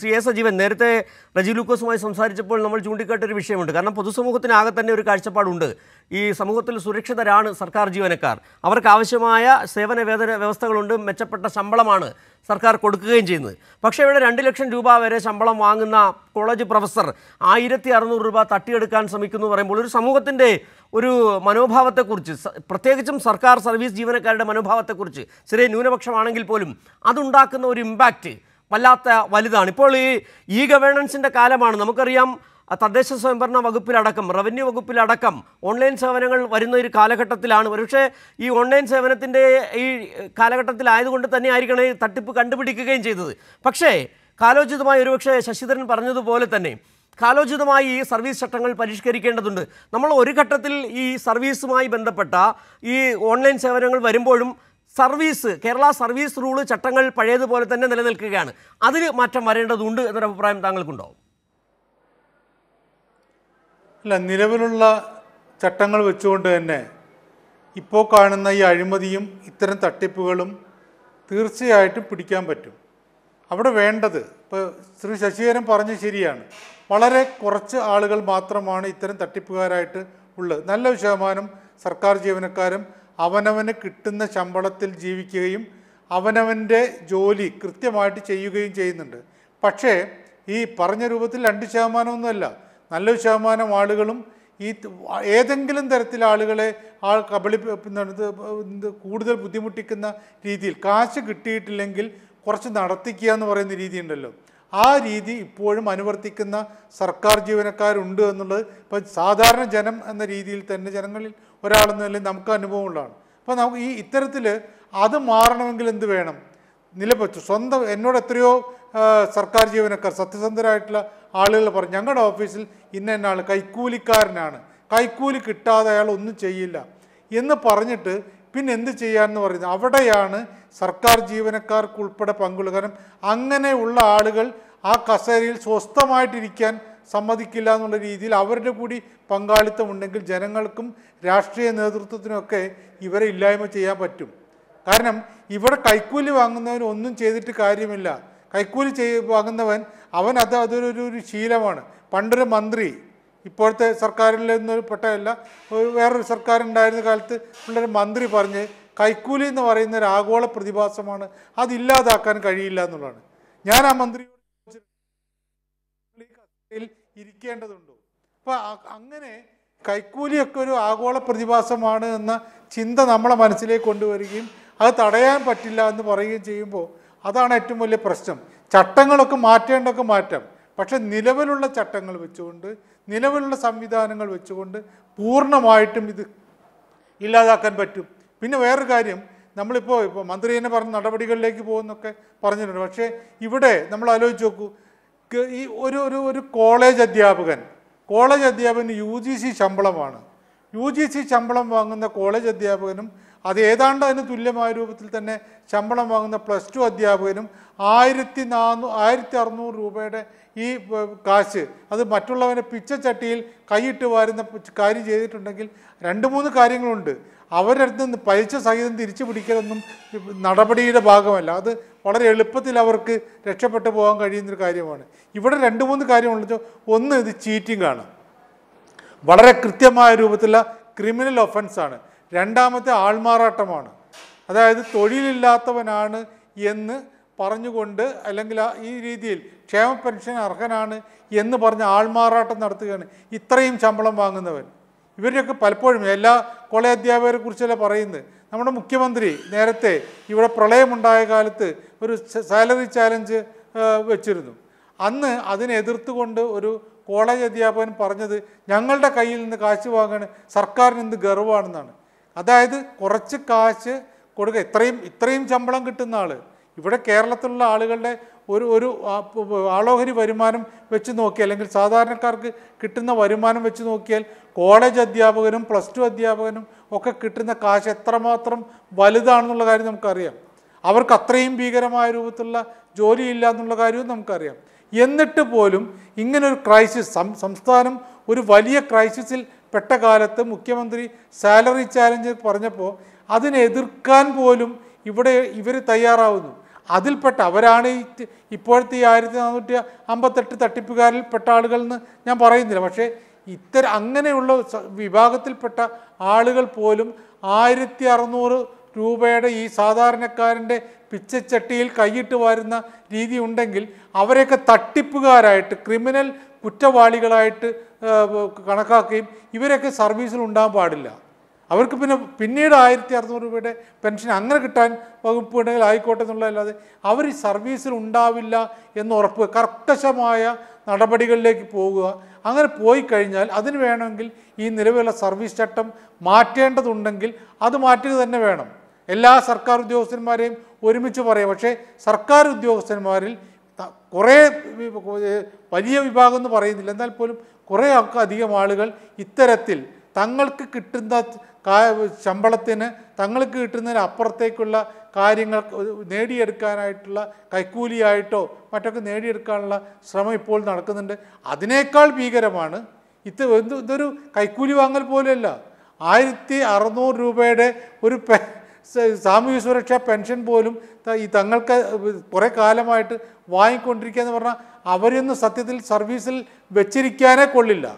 C A Sajeevan നേരത്തെ റജി ലൂക്കോസുമായി സംസാരിച്ചപ്പോൾ നമ്മൾ ചൂണ്ടിക്കാട്ട ഒരു വിഷയമുണ്ട് കാരണം പൊതുസമൂഹത്തിനാകെ തന്നെ ഒരു കാഴ്ചപ്പാടുണ്ട് ഈ സമൂഹത്തിൽ സുരക്ഷിതരാണ് സർക്കാർ ജീവനക്കാർ അവർക്ക് ആവശ്യമായ സേവന വേതന വ്യവസ്ഥകളുണ്ട് മെച്ചപ്പെട്ട ശമ്പളമാണ് സർക്കാർ കൊടുക്കുകയും ചെയ്യുന്നത് പക്ഷേ ഇവിടെ രണ്ട് ലക്ഷം രൂപ വരെ ശമ്പളം വാങ്ങുന്ന കോളേജ് പ്രൊഫസർ ആയിരത്തി അറുന്നൂറ് രൂപ തട്ടിയെടുക്കാൻ ശ്രമിക്കുന്നു പറയുമ്പോൾ ഒരു സമൂഹത്തിൻ്റെ ഒരു മനോഭാവത്തെക്കുറിച്ച് പ്രത്യേകിച്ചും സർക്കാർ സർവീസ് ജീവനക്കാരുടെ മനോഭാവത്തെക്കുറിച്ച് ചെറിയ ന്യൂനപക്ഷമാണെങ്കിൽ പോലും അതുണ്ടാക്കുന്ന ഒരു ഇമ്പാക്റ്റ് വല്ലാത്ത വലുതാണ് ഇപ്പോൾ ഈ ഇ ഗവേണൻസിൻ്റെ കാലമാണ് നമുക്കറിയാം തദ്ദേശ സ്വയംഭരണ വകുപ്പിലടക്കം റവന്യൂ വകുപ്പിലടക്കം ഓൺലൈൻ സേവനങ്ങൾ വരുന്ന ഒരു കാലഘട്ടത്തിലാണ് പക്ഷേ ഈ ഓൺലൈൻ സേവനത്തിൻ്റെ ഈ കാലഘട്ടത്തിലായതുകൊണ്ട് തന്നെ ആയിരിക്കണം ഈ തട്ടിപ്പ് കണ്ടുപിടിക്കുകയും ചെയ്തത് പക്ഷേ കാലോചിതമായി ഒരുപക്ഷെ ശശിധരൻ പറഞ്ഞതുപോലെ തന്നെ കാലോചിതമായി ഈ സർവീസ് ചട്ടങ്ങൾ പരിഷ്കരിക്കേണ്ടതുണ്ട് നമ്മൾ ഒരു ഘട്ടത്തിൽ ഈ സർവീസുമായി ബന്ധപ്പെട്ട ഈ ഓൺലൈൻ സേവനങ്ങൾ വരുമ്പോഴും സർവീസ് കേരള സർവീസ് റൂള് ചട്ടങ്ങൾ പഴയതുപോലെ തന്നെ നിലനിൽക്കുകയാണ് അതിൽ മാറ്റം വരേണ്ടതുണ്ട് എന്നൊരു അഭിപ്രായം താങ്കൾക്കുണ്ടോ അല്ല നിലവിലുള്ള ചട്ടങ്ങൾ വെച്ചുകൊണ്ട് തന്നെ ഇപ്പോൾ കാണുന്ന ഈ അഴിമതിയും ഇത്തരം തട്ടിപ്പുകളും തീർച്ചയായിട്ടും പിടിക്കാൻ പറ്റും അവിടെ വേണ്ടത് ഇപ്പോൾ ശ്രീ ശശിധരൻ പറഞ്ഞ ശരിയാണ് വളരെ കുറച്ച് ആളുകൾ മാത്രമാണ് ഇത്തരം തട്ടിപ്പുകാരായിട്ട് ഉള്ളത് നല്ല ശതമാനം സർക്കാർ ജീവനക്കാരും അവനവന് കിട്ടുന്ന ശമ്പളത്തിൽ ജീവിക്കുകയും അവനവൻ്റെ ജോലി കൃത്യമായിട്ട് ചെയ്യുകയും ചെയ്യുന്നുണ്ട് പക്ഷേ ഈ പറഞ്ഞ രൂപത്തിൽ രണ്ട് ശതമാനമൊന്നുമല്ല നല്ലൊരു ശതമാനം ആളുകളും ഈ ഏതെങ്കിലും തരത്തിൽ ആളുകളെ ആൾ കബളി കൂടുതൽ ബുദ്ധിമുട്ടിക്കുന്ന രീതിയിൽ കാശ് കിട്ടിയിട്ടില്ലെങ്കിൽ കുറച്ച് നടത്തിക്കുക എന്ന് പറയുന്ന രീതി ഉണ്ടല്ലോ ആ രീതി ഇപ്പോഴും അനുവർത്തിക്കുന്ന സർക്കാർ ജീവനക്കാരുണ്ട് എന്നുള്ളത് ഇപ്പം സാധാരണ ജനം എന്ന രീതിയിൽ തന്നെ ജനങ്ങളിൽ ഒരാളെന്ന് അല്ലെങ്കിൽ നമുക്ക് അനുഭവമുള്ളതാണ് അപ്പോൾ നമുക്ക് ഈ ഇത്തരത്തിൽ അത് മാറണമെങ്കിൽ എന്ത് വേണം നിലപ്പച്ചു സ്വന്തം എന്നോട് എത്രയോ സർക്കാർ ജീവനക്കാർ സത്യസന്ധരായിട്ടുള്ള ആളുകൾ പറഞ്ഞു ഞങ്ങളുടെ ഓഫീസിൽ ഇന്ന എന്നാൾ കൈക്കൂലിക്കാരനാണ് കൈക്കൂലി കിട്ടാതെ അയാൾ ഒന്നും ചെയ്യില്ല എന്ന് പറഞ്ഞിട്ട് പിന്നെ എന്ത് ചെയ്യാമെന്ന് പറയുന്നത് അവിടെയാണ് സർക്കാർ ജീവനക്കാർക്ക് ഉൾപ്പെടെ പങ്കുള്ള കാരണം അങ്ങനെയുള്ള ആളുകൾ ആ കസേരയിൽ സ്വസ്ഥമായിട്ടിരിക്കാൻ സമ്മതിക്കില്ല എന്നുള്ള രീതിയിൽ അവരുടെ കൂടി പങ്കാളിത്തമുണ്ടെങ്കിൽ ജനങ്ങൾക്കും രാഷ്ട്രീയ നേതൃത്വത്തിനൊക്കെ ഇവരെ ഇല്ലായ്മ ചെയ്യാൻ പറ്റും കാരണം ഇവിടെ കൈക്കൂലി വാങ്ങുന്നവൻ ഒന്നും ചെയ്തിട്ട് കാര്യമില്ല കൈക്കൂലി ചെയ് വാങ്ങുന്നവൻ അവൻ അത് അതൊരു ഒരു ശീലമാണ് പണ്ടൊരു മന്ത്രി ഇപ്പോഴത്തെ സർക്കാരിൽ നിന്നൊരു പെട്ടതല്ല ഒരു സർക്കാർ ഉണ്ടായിരുന്ന കാലത്ത് ഉള്ളൊരു മന്ത്രി പറഞ്ഞ് കൈക്കൂലി എന്ന് പറയുന്ന ഒരു ആഗോള പ്രതിഭാസമാണ് അതില്ലാതാക്കാൻ കഴിയില്ല എന്നുള്ളതാണ് ഞാൻ ആ മന്ത്രിയോട് ഇരിക്കേണ്ടതുണ്ടോ അപ്പോൾ അങ്ങനെ കൈക്കൂലിയൊക്കെ ഒരു ആഗോള പ്രതിഭാസമാണ് എന്ന ചിന്ത നമ്മളെ മനസ്സിലേക്ക് കൊണ്ടുവരികയും അത് തടയാൻ പറ്റില്ല എന്ന് പറയുകയും ചെയ്യുമ്പോൾ അതാണ് ഏറ്റവും വലിയ പ്രശ്നം ചട്ടങ്ങളൊക്കെ മാറ്റേണ്ടതൊക്കെ മാറ്റാം പക്ഷെ നിലവിലുള്ള ചട്ടങ്ങൾ വെച്ചുകൊണ്ട് നിലവിലുള്ള സംവിധാനങ്ങൾ വെച്ചുകൊണ്ട് പൂർണ്ണമായിട്ടും ഇത് ഇല്ലാതാക്കാൻ പറ്റും പിന്നെ വേറൊരു കാര്യം നമ്മളിപ്പോൾ ഇപ്പോൾ മന്ത്രി തന്നെ പറഞ്ഞ നടപടികളിലേക്ക് പോകുന്നൊക്കെ പറഞ്ഞിട്ടുണ്ട് പക്ഷേ ഇവിടെ നമ്മൾ ആലോചിച്ച് നോക്കൂ ഈ ഒരു ഒരു ഒരു കോളേജ് അധ്യാപകൻ കോളേജ് അധ്യാപകന് യു ജി സി ശമ്പളമാണ് യു ജി സി ശമ്പളം വാങ്ങുന്ന കോളേജ് അധ്യാപകനും അത് ഏതാണ്ട് അതിന് തുല്യമായ രൂപത്തിൽ തന്നെ ശമ്പളം വാങ്ങുന്ന പ്ലസ് ടു അധ്യാപകനും ആയിരത്തി നാനൂ ആയിരത്തി അറുന്നൂറ് രൂപയുടെ ഈ കാശ് അത് മറ്റുള്ളവനെ പിച്ചച്ചട്ടിയിൽ കൈയിട്ട് വാരുന്ന കാര്യം ചെയ്തിട്ടുണ്ടെങ്കിൽ രണ്ട് മൂന്ന് കാര്യങ്ങളുണ്ട് അവരടുത്ത് നിന്ന് പലിശ സഹിതം തിരിച്ചു പിടിക്കലൊന്നും നടപടിയുടെ ഭാഗമല്ല അത് വളരെ എളുപ്പത്തിൽ അവർക്ക് രക്ഷപ്പെട്ടു പോകാൻ കഴിയുന്നൊരു കാര്യമാണ് ഇവിടെ രണ്ട് മൂന്ന് കാര്യമുള്ളത് ഒന്ന് ഇത് ചീറ്റിംഗ് ആണ് വളരെ കൃത്യമായ രൂപത്തിലുള്ള ക്രിമിനൽ ഒഫൻസാണ് രണ്ടാമത്തെ ആൾമാറാട്ടമാണ് അതായത് തൊഴിലില്ലാത്തവനാണ് എന്ന് പറഞ്ഞുകൊണ്ട് അല്ലെങ്കിൽ ഈ രീതിയിൽ ക്ഷേമ പെൻഷൻ അർഹനാണ് എന്ന് പറഞ്ഞ് ആൾമാറാട്ടം നടത്തുകയാണ് ഇത്രയും ശമ്പളം വാങ്ങുന്നവൻ ഇവരൊക്കെ പലപ്പോഴും എല്ലാ കോളേജ് അധ്യാപകരെ കുറിച്ചല്ല പറയുന്നത് നമ്മുടെ മുഖ്യമന്ത്രി നേരത്തെ ഇവിടെ പ്രളയമുണ്ടായ കാലത്ത് ഒരു സാലറി ചാലഞ്ച് വെച്ചിരുന്നു അന്ന് അതിനെ എതിർത്തുകൊണ്ട് ഒരു കോളേജ് അധ്യാപകൻ പറഞ്ഞത് ഞങ്ങളുടെ കയ്യിൽ നിന്ന് കാശ് വാങ്ങാൻ സർക്കാരിന് എന്ത് ഗർവമാണെന്നാണ് അതായത് കുറച്ച് കാശ് കൊടുക്കുക ഇത്രയും ഇത്രയും ശമ്പളം കിട്ടുന്ന ആൾ ഇവിടെ കേരളത്തിലുള്ള ആളുകളുടെ ഒരു ഒരു ആളോഹരി വരുമാനം വെച്ച് നോക്കിയാൽ അല്ലെങ്കിൽ സാധാരണക്കാർക്ക് കിട്ടുന്ന വരുമാനം വെച്ച് നോക്കിയാൽ കോളേജ് അധ്യാപകനും പ്ലസ് ടു അധ്യാപകനും ഒക്കെ കിട്ടുന്ന കാശ് എത്രമാത്രം വലുതാണെന്നുള്ള കാര്യം നമുക്കറിയാം അവർക്ക് അത്രയും ഭീകരമായ രൂപത്തിലുള്ള ജോലിയില്ല എന്നുള്ള കാര്യവും നമുക്കറിയാം എന്നിട്ട് പോലും ഇങ്ങനൊരു ക്രൈസിസ് സംസ്ഥാനം ഒരു വലിയ ക്രൈസിസിൽ പെട്ട കാലത്ത് മുഖ്യമന്ത്രി സാലറി ചാലഞ്ച് പറഞ്ഞപ്പോൾ അതിനെ എതിർക്കാൻ പോലും ഇവിടെ ഇവർ തയ്യാറാവുന്നു അതിൽപ്പെട്ട അവരാണ് ഈ ഇപ്പോഴത്തെ ഈ ആയിരത്തി നാനൂറ്റി അമ്പത്തെട്ട് തട്ടിപ്പുകാരിൽ പെട്ട ആളുകൾ എന്ന് ഞാൻ പറയുന്നില്ല പക്ഷേ ഇത്തരം അങ്ങനെയുള്ള വിഭാഗത്തിൽപ്പെട്ട ആളുകൾ പോലും ആയിരത്തി അറുന്നൂറ് രൂപയുടെ ഈ സാധാരണക്കാരൻ്റെ പിച്ചച്ചട്ടിയിൽ കൈയിട്ട് വരുന്ന രീതി ഉണ്ടെങ്കിൽ അവരെയൊക്കെ തട്ടിപ്പുകാരായിട്ട് ക്രിമിനൽ കുറ്റവാളികളായിട്ട് കണക്കാക്കുകയും ഇവരൊക്കെ സർവീസിൽ ഉണ്ടാകാൻ പാടില്ല അവർക്ക് പിന്നെ പിന്നീട് ആയിരത്തി അറുന്നൂറ് രൂപയുടെ പെൻഷൻ അങ്ങനെ കിട്ടാൻ വകുപ്പ് ഉണ്ടെങ്കിൽ ആയിക്കോട്ടെ എന്നുള്ളതല്ലാതെ അവർ സർവീസിൽ ഉണ്ടാവില്ല എന്ന് ഉറപ്പ് കർക്കശമായ നടപടികളിലേക്ക് പോകുക അങ്ങനെ പോയി കഴിഞ്ഞാൽ അതിന് വേണമെങ്കിൽ ഈ നിലവിലുള്ള സർവീസ് ചട്ടം മാറ്റേണ്ടതുണ്ടെങ്കിൽ അത് മാറ്റുക തന്നെ വേണം എല്ലാ സർക്കാർ ഉദ്യോഗസ്ഥന്മാരെയും ഒരുമിച്ച് പറയാം പക്ഷേ സർക്കാർ ഉദ്യോഗസ്ഥന്മാരിൽ കുറേ വലിയ വിഭാഗം എന്ന് പറയുന്നില്ല എന്നാൽ പോലും കുറേ അധികം ആളുകൾ ഇത്തരത്തിൽ തങ്ങൾക്ക് കിട്ടുന്ന ശമ്പളത്തിന് തങ്ങൾക്ക് കിട്ടുന്നതിന് അപ്പുറത്തേക്കുള്ള കാര്യങ്ങൾ നേടിയെടുക്കാനായിട്ടുള്ള കൈക്കൂലിയായിട്ടോ മറ്റൊക്കെ നേടിയെടുക്കാനുള്ള ശ്രമം ഇപ്പോൾ നടക്കുന്നുണ്ട് അതിനേക്കാൾ ഭീകരമാണ് ഇത് എന്ത് ഇതൊരു കൈക്കൂലി വാങ്ങൽ പോലെയല്ല ആയിരത്തി അറുന്നൂറ് രൂപയുടെ ഒരു പെ സാമൂഹ്യ സുരക്ഷാ പെൻഷൻ പോലും ഈ തങ്ങൾക്ക് കുറേ കാലമായിട്ട് വാങ്ങിക്കൊണ്ടിരിക്കുക എന്ന് പറഞ്ഞാൽ അവരൊന്നും സത്യത്തിൽ സർവീസിൽ വെച്ചിരിക്കാനേ കൊള്ളില്ല